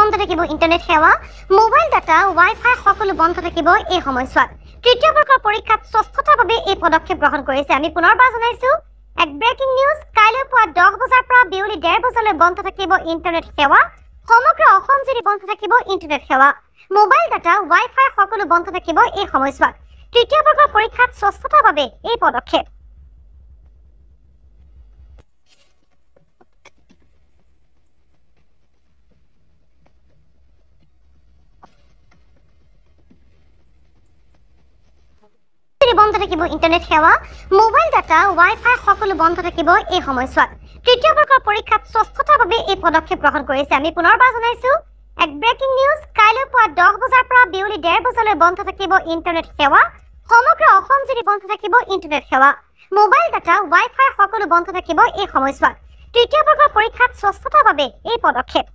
বন্ধ থাকিব ইণ্টাৰনেট সেৱা মোবাইল ডাটা ৱাইফাই সকলো বন্ধ থাকিব এই সময়ছোৱাত তৃতীয় বৰ্ষৰ পৰীক্ষাত স্বচ্ছতাৰ বাবে এই পদক্ষেপ গ্ৰহণ কৰিছে আমি পুনৰবাৰ জনাইছো এক ব্ৰেকিং নিউজ কাইলৈ পুৱা দহ বজাৰ পৰা বিয়লি ডেৰ বজালৈ বন্ধ থাকিব ইণ্টাৰনেট সেৱা সমগ্ৰ অসম জুৰি বন্ধ থাকিব ইণ্টাৰনেট সেৱা মোবাইল ডাটা ৱাইফাই সকলো বন্ধ থাকিব এই সময়ছোৱাত তৃতীয় বৰ্গৰ পৰীক্ষাত স্বচ্ছতাৰ বাবে এই পদক্ষেপ বন্ধ থাকিব ইণ্টাৰনেট সেৱা মোবাইল ডাটা ৱাই ফাই বন্ধ থাকিব এই সময়ছোৱাত তৃতীয় বৰ্গৰ পৰীক্ষাত স্বচ্ছতাৰ বাবে এই পদক্ষেপ গ্ৰহণ কৰিছে আমি পুনৰবাৰ জনাইছো এক ব্ৰেকিং নিউজ কাইলৈ পুৱা দহ বজাৰ পৰা বিয়লি ডেৰ বজালৈ বন্ধ থাকিব ইণ্টাৰনেট সেৱা সমগ্ৰ অসম জুৰি বন্ধ থাকিব ইণ্টাৰনেট সেৱা মোবাইল ডাটা ৱাই ফাই সকলো বন্ধ থাকিব এই সময়ছোৱাত তৃতীয় বৰ্গৰ পৰীক্ষাত স্বচ্ছতাৰ বাবে এই পদক্ষেপ